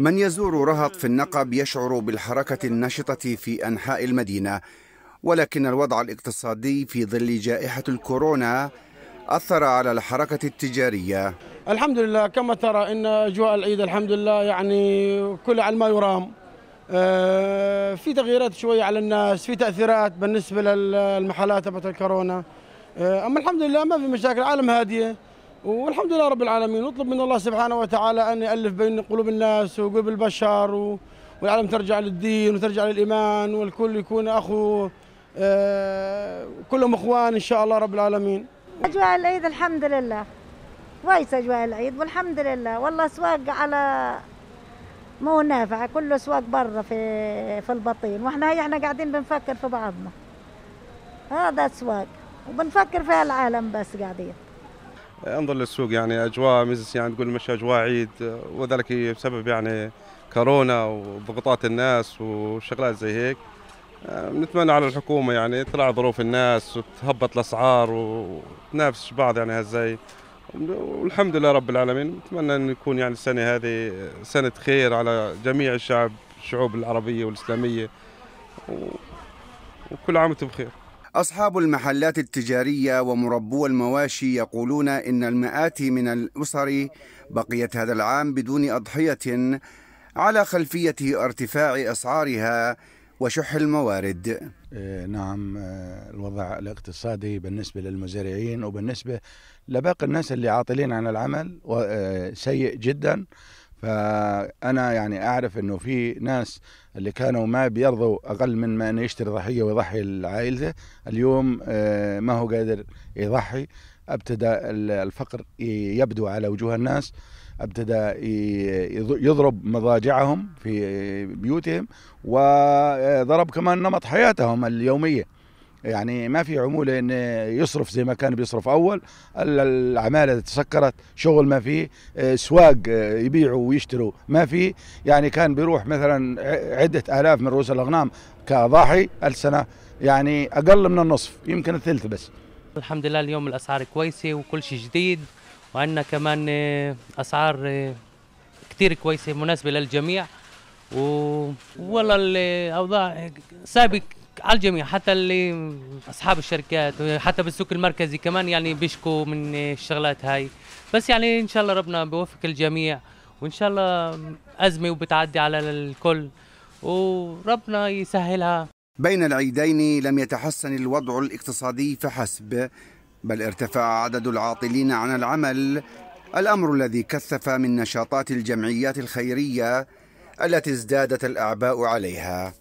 من يزور رهط في النقب يشعر بالحركة النشطة في أنحاء المدينة ولكن الوضع الاقتصادي في ظل جائحة الكورونا أثر على الحركة التجارية الحمد لله كما ترى أن أجواء العيد الحمد لله يعني كل على ما يرام آه، في تغييرات شوية على الناس في تأثيرات بالنسبة للمحلات تبعت الكورونا آه، أما الحمد لله ما في مشاكل عالم هادية والحمد لله رب العالمين نطلب من الله سبحانه وتعالى أن يألف بين قلوب الناس وقلوب البشر و... والعالم ترجع للدين وترجع للإيمان والكل يكون أخو آه كلهم إخوان إن شاء الله رب العالمين أجواء العيد الحمد لله كويس أجواء العيد والحمد لله والله سواق على مو نافعة كله سواق برا في في البطين واحنا هي احنا قاعدين بنفكر في بعضنا هذا سواق وبنفكر في العالم بس قاعدين انظر للسوق يعني اجواء مزس يعني تقول مش اجواء عيد وذلك بسبب يعني كورونا وضغوطات الناس وشغلات زي هيك آه، نتمنى على الحكومه يعني تراعي ظروف الناس وتهبط الاسعار وتنافس بعض يعني هالزي والحمد لله رب العالمين نتمنى ان يكون يعني السنه هذه سنه خير على جميع الشعب الشعوب العربيه والاسلاميه وكل عام وانتم بخير أصحاب المحلات التجارية ومربو المواشي يقولون إن المئات من الأسر بقيت هذا العام بدون أضحية على خلفية ارتفاع أسعارها وشح الموارد إيه، نعم آه، الوضع الاقتصادي بالنسبة للمزارعين وبالنسبة لباقي الناس اللي عاطلين عن العمل آه، سيء جداً فانا يعني اعرف انه في ناس اللي كانوا ما بيرضوا اقل من ما انه يشتري ضحيه ويضحي لعائلته اليوم آه، ما هو قادر يضحي ابتدى الفقر يبدو على وجوه الناس ابتدى يضرب مضاجعهم في بيوتهم وضرب كمان نمط حياتهم اليوميه يعني ما في عموله انه يصرف زي ما كان بيصرف اول العماله تسكرت شغل ما فيه آه، سواق آه، يبيعوا ويشتروا ما فيه يعني كان بيروح مثلا عده الاف من رؤوس الاغنام كضاحي السنه يعني اقل من النصف يمكن الثلث بس الحمد لله اليوم الاسعار كويسه وكل شيء جديد وعندنا كمان آه، اسعار كثير كويسه مناسبه للجميع و... والله الاوضاع سابق على الجميع حتى اللي اصحاب الشركات حتى بالسوق المركزي كمان يعني بيشكوا من الشغلات هاي بس يعني ان شاء الله ربنا بيوفق الجميع وان شاء الله ازمه وبتعدي على الكل وربنا يسهلها بين العيدين لم يتحسن الوضع الاقتصادي فحسب بل ارتفع عدد العاطلين عن العمل الامر الذي كثف من نشاطات الجمعيات الخيريه التي ازدادت الاعباء عليها